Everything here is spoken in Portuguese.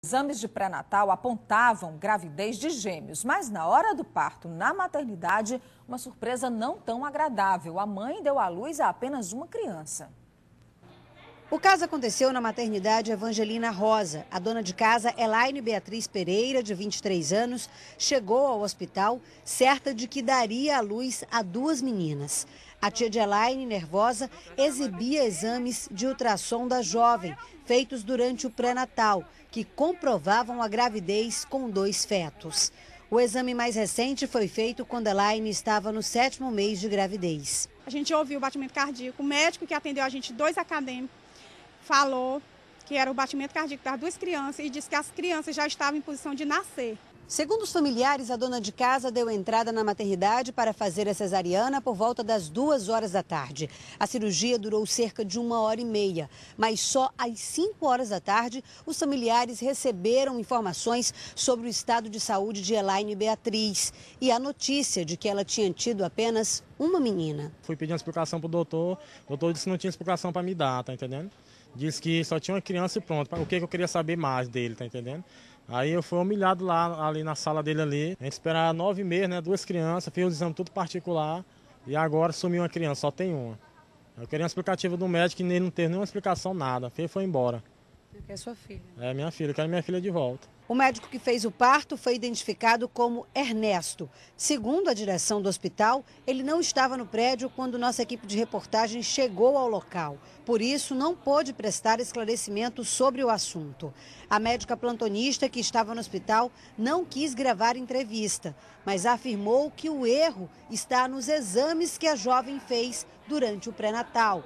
Exames de pré-natal apontavam gravidez de gêmeos, mas na hora do parto, na maternidade, uma surpresa não tão agradável. A mãe deu à luz a apenas uma criança. O caso aconteceu na maternidade Evangelina Rosa. A dona de casa, Elaine Beatriz Pereira, de 23 anos, chegou ao hospital certa de que daria à luz a duas meninas. A tia de Elaine, nervosa, exibia exames de ultrassom da jovem, feitos durante o pré-natal, que comprovavam a gravidez com dois fetos. O exame mais recente foi feito quando Elaine estava no sétimo mês de gravidez. A gente ouviu o batimento cardíaco, o médico que atendeu a gente, dois acadêmicos, falou que era o batimento cardíaco das duas crianças e disse que as crianças já estavam em posição de nascer. Segundo os familiares, a dona de casa deu entrada na maternidade para fazer a cesariana por volta das duas horas da tarde. A cirurgia durou cerca de uma hora e meia, mas só às cinco horas da tarde os familiares receberam informações sobre o estado de saúde de Elaine Beatriz e a notícia de que ela tinha tido apenas uma menina. Fui pedir uma explicação para o doutor, o doutor disse que não tinha explicação para me dar, tá entendendo? Disse que só tinha uma criança e pronto. O que eu queria saber mais dele, tá entendendo? Aí eu fui humilhado lá, ali na sala dele ali. A gente esperava nove meses, né? Duas crianças, fiz um exame tudo particular. E agora sumiu uma criança, só tem uma. Eu queria uma explicativa do médico e ele não teve nenhuma explicação, nada. Ele foi embora. É sua filha. É minha filha, quero minha filha de volta. O médico que fez o parto foi identificado como Ernesto. Segundo a direção do hospital, ele não estava no prédio quando nossa equipe de reportagem chegou ao local. Por isso, não pôde prestar esclarecimento sobre o assunto. A médica plantonista que estava no hospital não quis gravar entrevista, mas afirmou que o erro está nos exames que a jovem fez durante o pré-natal.